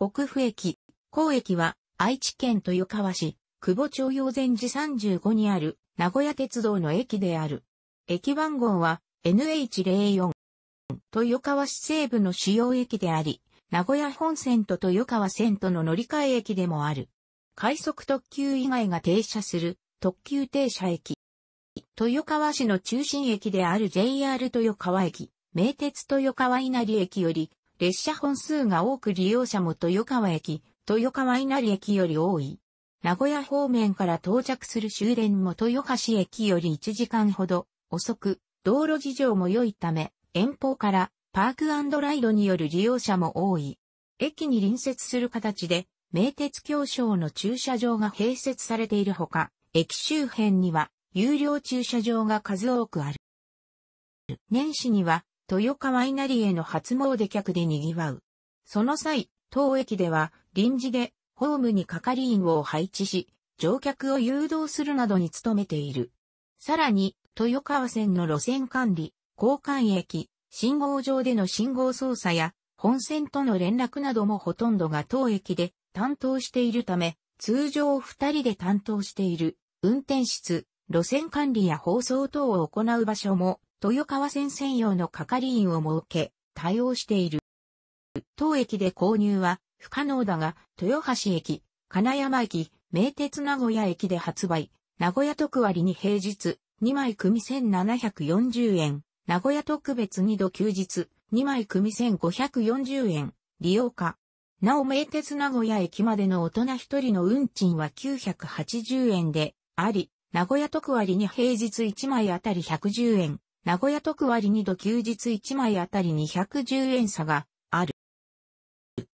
国府駅、高駅は愛知県豊川市、久保町用禅寺35にある名古屋鉄道の駅である。駅番号は NH04。豊川市西部の主要駅であり、名古屋本線と豊川線との乗り換え駅でもある。快速特急以外が停車する特急停車駅。豊川市の中心駅である JR 豊川駅、名鉄豊川稲荷駅より列車本数が多く利用者も豊川駅、豊川稲荷駅より多い。名古屋方面から到着する終電も豊橋駅より1時間ほど遅く、道路事情も良いため、遠方からパークライドによる利用者も多い。駅に隣接する形で、名鉄競商の駐車場が併設されているほか、駅周辺には有料駐車場が数多くある。年始には豊川稲荷への初詣客で賑わう。その際、当駅では臨時でホームに係員を配置し、乗客を誘導するなどに努めている。さらに、豊川線の路線管理、交換駅、信号上での信号操作や、本線との連絡などもほとんどが当駅で担当しているため、通常二人で担当している、運転室、路線管理や放送等を行う場所も豊川線専用の係員を設け、対応している。当駅で購入は不可能だが、豊橋駅、金山駅、名鉄名古屋駅で発売。名古屋特割に平日、2枚組1740円。名古屋特別2度休日、2枚組1540円。利用化。なお名鉄名古屋駅までの大人1人の運賃は980円であり、名古屋特割に平日1枚あたり110円。名古屋特割2度休日1枚あたり210円差がある。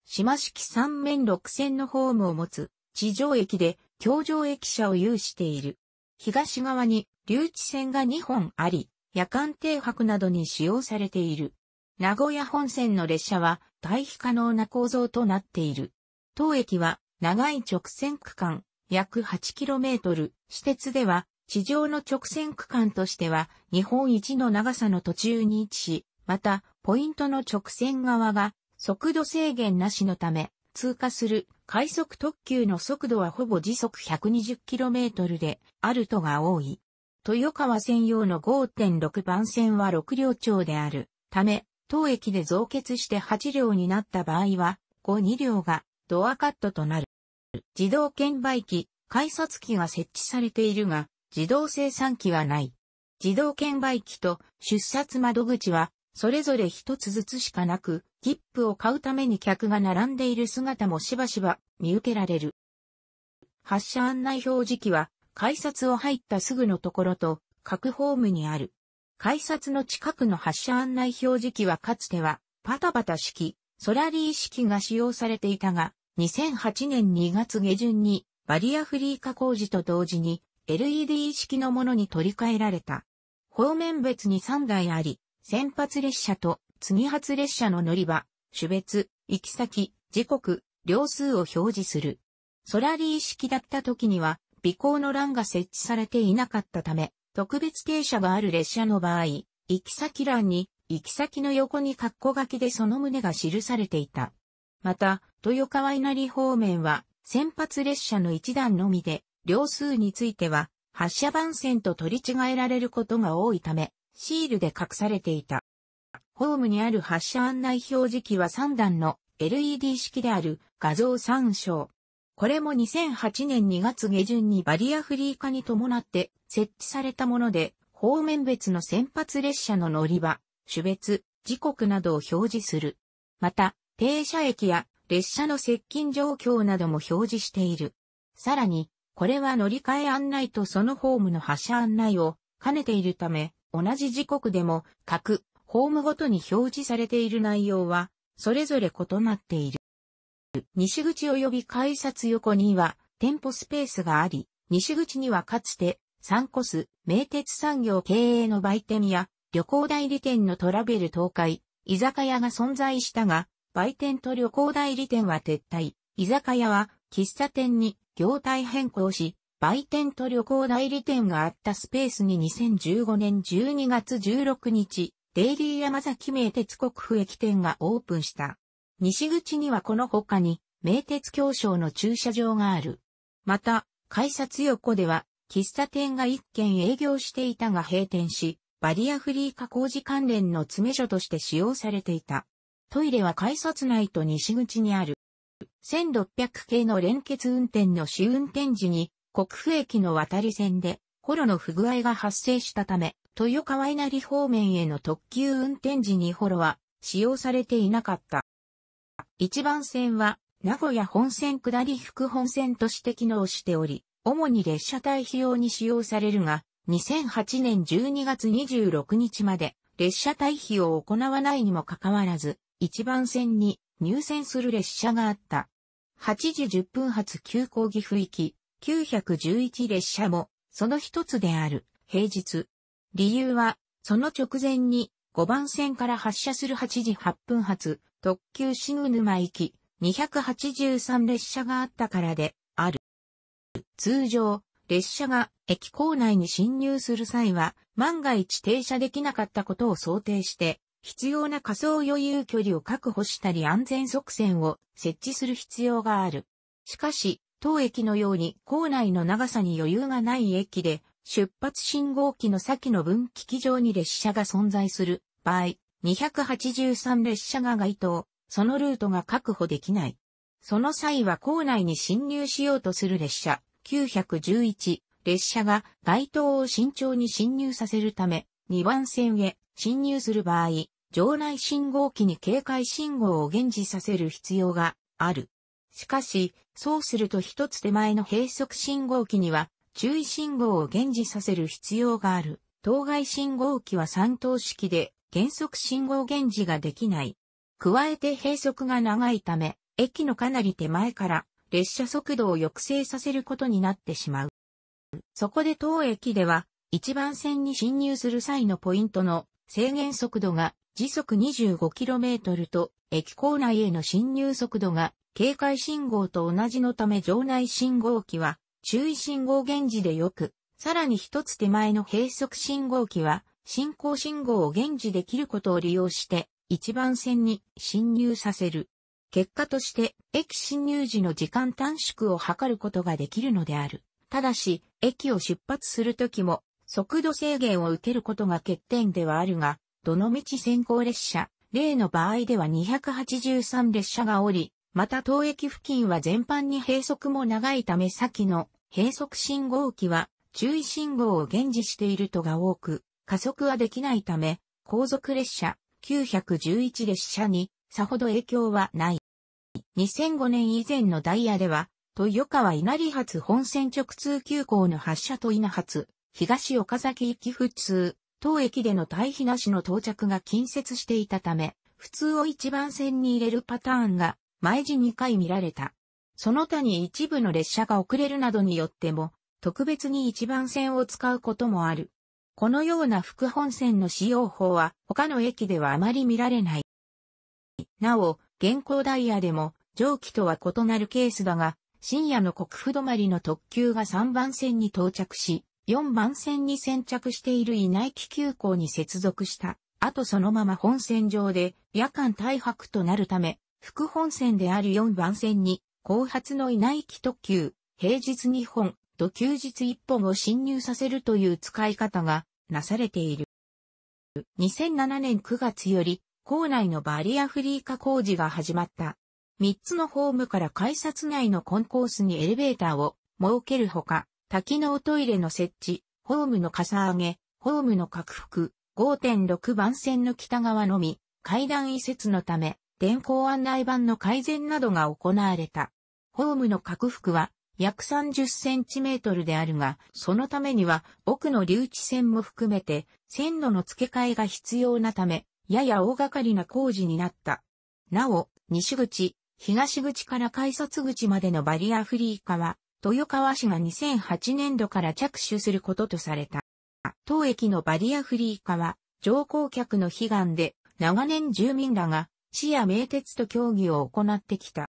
島式3面6線のホームを持つ地上駅で京上駅舎を有している。東側に留置線が2本あり、夜間停泊などに使用されている。名古屋本線の列車は対比可能な構造となっている。当駅は長い直線区間、約 8km、私鉄では地上の直線区間としては日本一の長さの途中に位置し、また、ポイントの直線側が速度制限なしのため、通過する快速特急の速度はほぼ時速 120km であるとが多い。豊川専用の5.6番線は6両長であるため、当駅で増結して8両になった場合は、5、2両がドアカットとなる。自動券売機、改札機が設置されているが、自動生産機はない。自動券売機と出札窓口は、それぞれ一つずつしかなく、切符を買うために客が並んでいる姿もしばしば見受けられる。発車案内表示機は、改札を入ったすぐのところと、各ホームにある。改札の近くの発車案内表示機はかつては、パタパタ式、ソラリー式が使用されていたが、2008年2月下旬にバリアフリー化工事と同時に LED 式のものに取り替えられた。方面別に3台あり、先発列車と次発列車の乗り場、種別、行き先、時刻、両数を表示する。ソラリー式だった時には、尾行の欄が設置されていなかったため、特別停車がある列車の場合、行き先欄に、行き先の横に括弧書きでその旨が記されていた。また、豊川稲荷方面は、先発列車の一段のみで、両数については、発射番線と取り違えられることが多いため、シールで隠されていた。ホームにある発射案内表示器は3段の LED 式である画像参照。これも2008年2月下旬にバリアフリー化に伴って設置されたもので、方面別の先発列車の乗り場、種別、時刻などを表示する。また、停車駅や列車の接近状況なども表示している。さらに、これは乗り換え案内とそのホームの発車案内を兼ねているため、同じ時刻でも各ホームごとに表示されている内容は、それぞれ異なっている。西口及び改札横には店舗スペースがあり、西口にはかつてサンコス、名鉄産業経営の売店や旅行代理店のトラベル東海、居酒屋が存在したが、売店と旅行代理店は撤退、居酒屋は喫茶店に業態変更し、売店と旅行代理店があったスペースに2015年12月16日、デイリー山崎名鉄国府駅店がオープンした。西口にはこの他に、名鉄協商の駐車場がある。また、改札横では、喫茶店が一軒営業していたが閉店し、バリアフリー加工時関連の詰め所として使用されていた。トイレは改札内と西口にある。1600系の連結運転の試運転時に、国府駅の渡り線で、コロの不具合が発生したため、豊川稲荷方面への特急運転時にホロは使用されていなかった。一番線は、名古屋本線下り副本線として機能しており、主に列車対比用に使用されるが、2008年12月26日まで列車対比を行わないにもかかわらず、一番線に入線する列車があった。8時10分発急行岐阜行き、911列車も、その一つである、平日。理由は、その直前に、5番線から発車する8時8分発、特急シグ沼行き、283列車があったからで、ある。通常、列車が駅構内に侵入する際は、万が一停車できなかったことを想定して、必要な仮想余裕距離を確保したり安全側線を設置する必要がある。しかし、当駅のように構内の長さに余裕がない駅で、出発信号機の先の分岐機上に列車が存在する場合、283列車が該当、そのルートが確保できない。その際は構内に侵入しようとする列車、911列車が街当を慎重に侵入させるため、2番線へ侵入する場合、場内信号機に警戒信号を現時させる必要がある。しかし、そうすると一つ手前の閉塞信号機には注意信号を現時させる必要がある。当該信号機は三等式で減速信号現時ができない。加えて閉塞が長いため、駅のかなり手前から列車速度を抑制させることになってしまう。そこで当駅では、一番線に進入する際のポイントの制限速度が時速 25km と駅構内への進入速度が警戒信号と同じのため場内信号機は注意信号現時でよく、さらに一つ手前の閉塞信号機は進行信号を現時できることを利用して一番線に進入させる。結果として駅進入時の時間短縮を図ることができるのである。ただし、駅を出発するときも速度制限を受けることが欠点ではあるが、どの道先行列車、例の場合では283列車がおり、また当駅付近は全般に閉塞も長いため先の閉塞信号機は注意信号を現時しているとが多く、加速はできないため、後続列車911列車にさほど影響はない。2005年以前のダイヤでは、豊川稲荷発本線直通急行の発車と稲発、東岡崎行き普通、当駅での退避なしの到着が近接していたため、普通を一番線に入れるパターンが毎時2回見られた。その他に一部の列車が遅れるなどによっても、特別に一番線を使うこともある。このような副本線の使用法は他の駅ではあまり見られない。なお、現行ダイヤでも上記とは異なるケースだが、深夜の国府止まりの特急が3番線に到着し、4番線に先着している稲城急行に接続した。あとそのまま本線上で夜間大白となるため、副本線である4番線に、後発の稲城特急、平日2本と休日1本を進入させるという使い方がなされている。2007年9月より、校内のバリアフリー化工事が始まった。3つのホームから改札内のコンコースにエレベーターを設けるほか、多機能トイレの設置、ホームのかさ上げ、ホームの拡幅、5.6番線の北側のみ、階段移設のため、電光案内板の改善などが行われた。ホームの拡幅は約30センチメートルであるが、そのためには奥の留置線も含めて線路の付け替えが必要なため、やや大掛かりな工事になった。なお、西口、東口から改札口までのバリアフリー化は豊川市が2008年度から着手することとされた。当駅のバリアフリー化は、乗降客の悲願で、長年住民らが、市や名鉄と協議を行ってきた。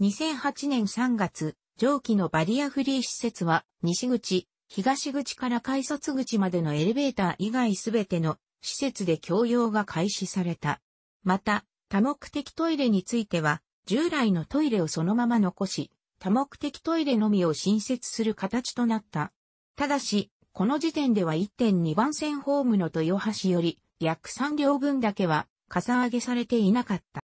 2008年3月、上記のバリアフリー施設は、西口、東口から改札口までのエレベーター以外すべての施設で共用が開始された。また、多目的トイレについては、従来のトイレをそのまま残し、多目的トイレのみを新設する形となった。ただし、この時点では1.2番線ホームの豊橋より約3両分だけはかさ上げされていなかった。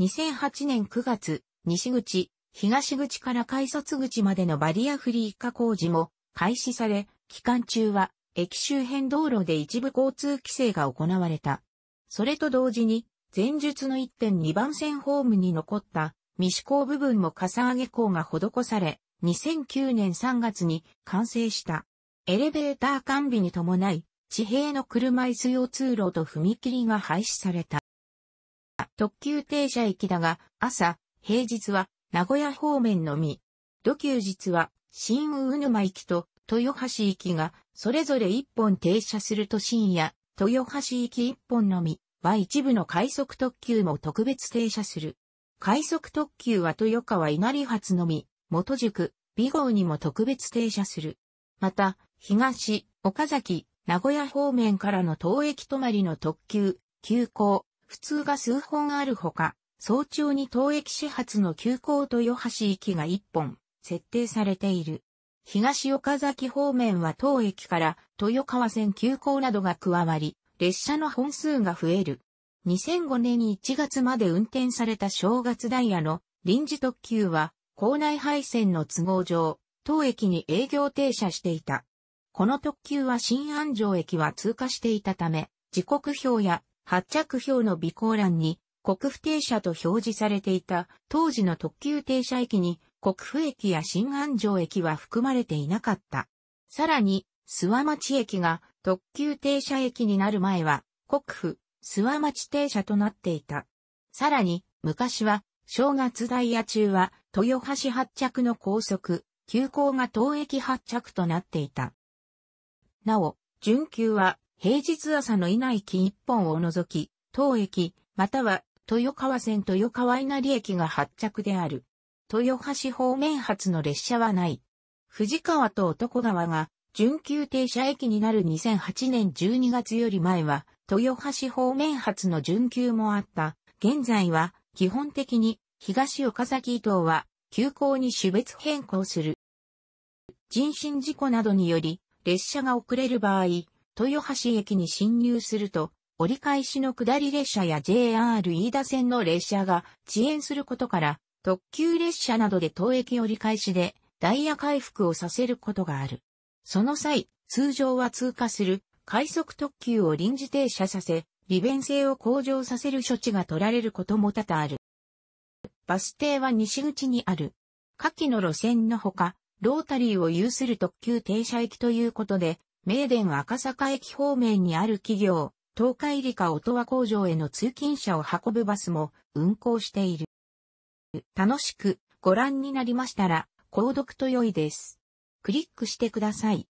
2008年9月、西口、東口から改札口までのバリアフリー化工事も開始され、期間中は駅周辺道路で一部交通規制が行われた。それと同時に、前述の1.2番線ホームに残った未施行部分もかさ上げ工が施され、2009年3月に完成した。エレベーター完備に伴い、地平の車椅子用通路と踏切が廃止された。特急停車駅だが、朝、平日は名古屋方面のみ、土休日は新宇沼駅と豊橋行きがそれぞれ1本停車すると深夜、豊橋行き1本のみは一部の快速特急も特別停車する。快速特急は豊川稲荷発のみ、元宿、美号にも特別停車する。また、東、岡崎、名古屋方面からの当駅止まりの特急、急行、普通が数本あるほか、早朝に当駅始発の急行豊橋行きが1本、設定されている。東岡崎方面は当駅から豊川線急行などが加わり、列車の本数が増える。2005年1月まで運転された正月ダイヤの臨時特急は、校内配線の都合上、当駅に営業停車していた。この特急は新安城駅は通過していたため、時刻表や発着表の備考欄に、国府停車と表示されていた当時の特急停車駅に国府駅や新安城駅は含まれていなかった。さらに、諏訪町駅が特急停車駅になる前は、国府、諏訪町停車となっていた。さらに、昔は、正月ダイヤ中は、豊橋発着の高速、急行が東駅発着となっていた。なお、準急は、平日朝の稲駅一本を除き、東駅、または、豊川線豊川稲荷駅が発着である。豊橋方面発の列車はない。藤川と男川が、準急停車駅になる2008年12月より前は、豊橋方面発の準急もあった。現在は、基本的に、東岡崎伊東は、急行に種別変更する。人身事故などにより、列車が遅れる場合、豊橋駅に進入すると、折り返しの下り列車や JR 飯田線の列車が遅延することから、特急列車などで当駅折り返しでダイヤ回復をさせることがある。その際、通常は通過する快速特急を臨時停車させ、利便性を向上させる処置が取られることも多々ある。バス停は西口にある。下記の路線のほか、ロータリーを有する特急停車駅ということで、名電赤坂駅方面にある企業、東海理科音羽工場への通勤者を運ぶバスも運行している。楽しくご覧になりましたら、購読と良いです。クリックしてください。